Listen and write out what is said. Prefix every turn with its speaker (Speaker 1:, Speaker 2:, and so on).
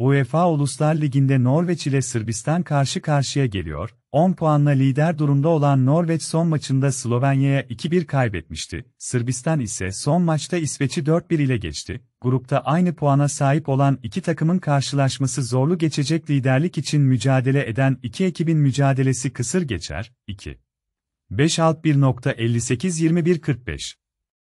Speaker 1: UEFA Uluslar Ligi'nde Norveç ile Sırbistan karşı karşıya geliyor. 10 puanla lider durumda olan Norveç son maçında Slovenya'ya 2-1 kaybetmişti. Sırbistan ise son maçta İsveç'i 4-1 ile geçti. Grupta aynı puana sahip olan iki takımın karşılaşması zorlu geçecek liderlik için mücadele eden iki ekibin mücadelesi kısır geçer. 2. 5 alt 1.58 21 45